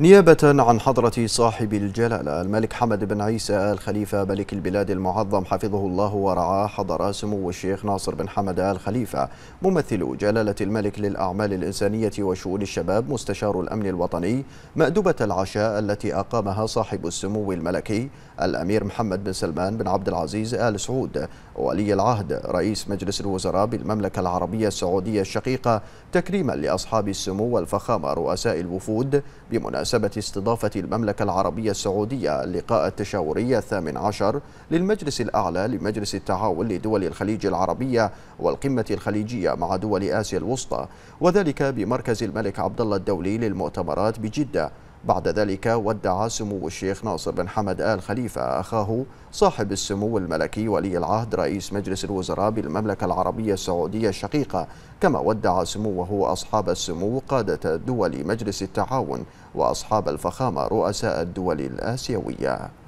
نيابة عن حضرة صاحب الجلالة الملك حمد بن عيسى آل خليفة ملك البلاد المعظم حفظه الله ورعاه حضر سمو الشيخ ناصر بن حمد آل خليفة ممثل جلالة الملك للأعمال الإنسانية وشؤون الشباب مستشار الأمن الوطني مأدبة العشاء التي أقامها صاحب السمو الملكي الأمير محمد بن سلمان بن عبد العزيز آل سعود ولي العهد رئيس مجلس الوزراء بالمملكة العربية السعودية الشقيقة تكريما لأصحاب السمو والفخامة رؤساء الوفود بمناسبة بمناسبة استضافة المملكة العربية السعودية اللقاء التشاوري الثامن عشر للمجلس الأعلى لمجلس التعاون لدول الخليج العربية والقمة الخليجية مع دول آسيا الوسطى وذلك بمركز الملك عبدالله الدولي للمؤتمرات بجدة بعد ذلك ودع سمو الشيخ ناصر بن حمد آل خليفة أخاه صاحب السمو الملكي ولي العهد رئيس مجلس الوزراء بالمملكة العربية السعودية الشقيقة كما ودع سموه أصحاب السمو قادة دول مجلس التعاون وأصحاب الفخامة رؤساء الدول الآسيوية